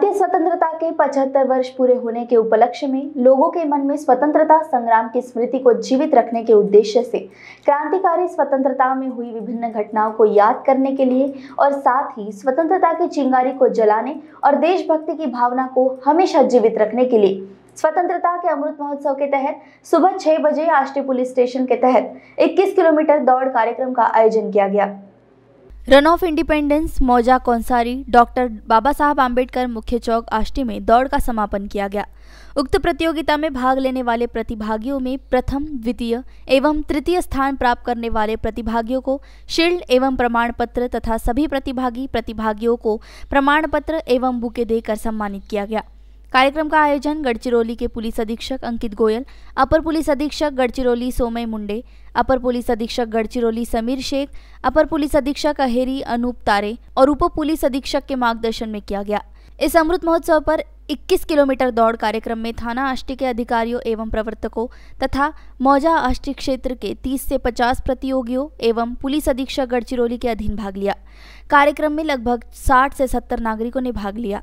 भारतीय स्वतंत्रता के 75 वर्ष पूरे होने के उपलक्ष्य में लोगों के मन में स्वतंत्रता संग्राम की स्मृति को जीवित रखने के उद्देश्य से क्रांतिकारी स्वतंत्रता में हुई विभिन्न घटनाओं को याद करने के लिए और साथ ही स्वतंत्रता की चिंगारी को जलाने और देशभक्ति की भावना को हमेशा जीवित रखने के लिए स्वतंत्रता के अमृत महोत्सव के तहत सुबह छह बजे आष्टी पुलिस स्टेशन के तहत 21 किलोमीटर दौड़ कार्यक्रम का आयोजन किया गया रन ऑफ इंडिपेंडेंस मौजा कौनसारी डॉक्टर बाबा साहब आम्बेडकर मुख्य चौक आष्टी में दौड़ का समापन किया गया उक्त प्रतियोगिता में भाग लेने वाले प्रतिभागियों में प्रथम द्वितीय एवं तृतीय स्थान प्राप्त करने वाले प्रतिभागियों को शील्ड एवं प्रमाण पत्र तथा सभी प्रतिभागी प्रतिभागियों को प्रमाण पत्र एवं बुके देकर सम्मानित किया गया कार्यक्रम का आयोजन गढ़चिरौली के पुलिस अधीक्षक अंकित गोयल अपर पुलिस अधीक्षक गढ़चिरौली सोमय मुंडे अपर पुलिस अधीक्षक गढ़चिरौली समीर शेख अपर पुलिस अधीक्षक अहेरी अनूप तारे और उप पुलिस अधीक्षक के मार्गदर्शन में किया गया इस अमृत महोत्सव पर 21 किलोमीटर दौड़ कार्यक्रम में थाना आष्टी के अधिकारियों एवं प्रवर्तकों तथा मौजा आष्टी क्षेत्र के 30 से 50 प्रतियोगियों एवं पुलिस अधीक्षक गढ़चिरौली के अधीन भाग लिया कार्यक्रम में लगभग 60 से 70 नागरिकों ने भाग लिया